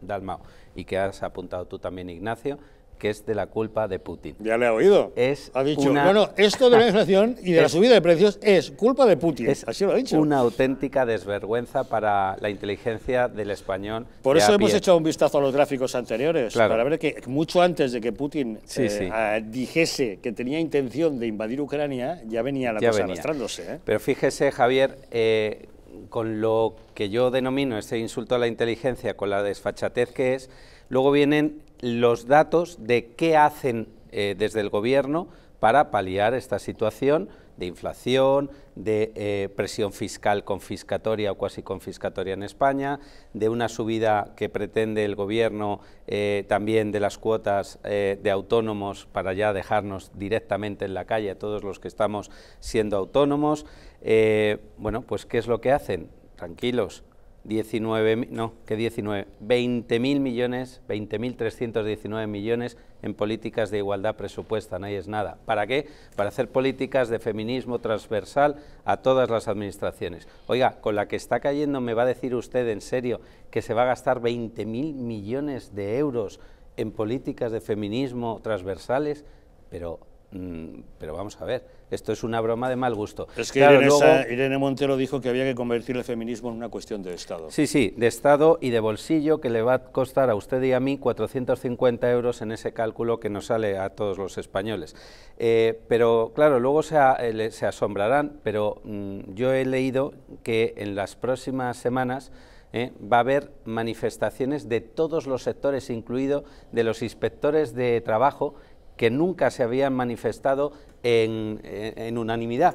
Dalmao, y que has apuntado tú también, Ignacio, que es de la culpa de Putin. Ya le ha oído. ha dicho, bueno, esto de la inflación y de la subida de precios es culpa de Putin. Es Así lo ha dicho. Una auténtica desvergüenza para la inteligencia del español. Por eso hemos hecho un vistazo a los gráficos anteriores, para ver que mucho antes de que Putin eh, dijese que tenía intención de invadir Ucrania, ya venía la cosa arrastrándose. ¿eh? Pero fíjese, Javier, eh, con lo que yo denomino ese insulto a la inteligencia, con la desfachatez que es, luego vienen los datos de qué hacen eh, desde el Gobierno para paliar esta situación de inflación, de eh, presión fiscal confiscatoria o casi confiscatoria en España, de una subida que pretende el Gobierno eh, también de las cuotas de autónomos para ya dejarnos directamente en la calle a todos los que estamos siendo autónomos. bueno, pues ¿qué es lo que hacen? Tranquilos, 19, no, que 19, 20.000 millones, 20.319 millones en políticas de igualdad presupuesta, ahí es nada. ¿Para qué? Para hacer políticas de feminismo transversal a todas las administraciones. Oiga, con la que está cayendo, ¿me va a decir usted en serio que se va a gastar 20.000 millones de euros en políticas de feminismo transversales? Pero Mm, pero vamos a ver, esto es una broma de mal gusto. Es que Irene, Montero dijo que había que convertir el feminismo en una cuestión de Estado. Sí, sí, de Estado y de bolsillo que le va a costar a usted y a mí 450 euros en ese cálculo que nos sale a todos los españoles. Eh, pero claro, luego se, eh, asombrarán, pero mm, yo he leído que en las próximas semanas... Eh, va a haber manifestaciones de todos los sectores, incluido de los inspectores de trabajo, que nunca se habían manifestado en, unanimidad.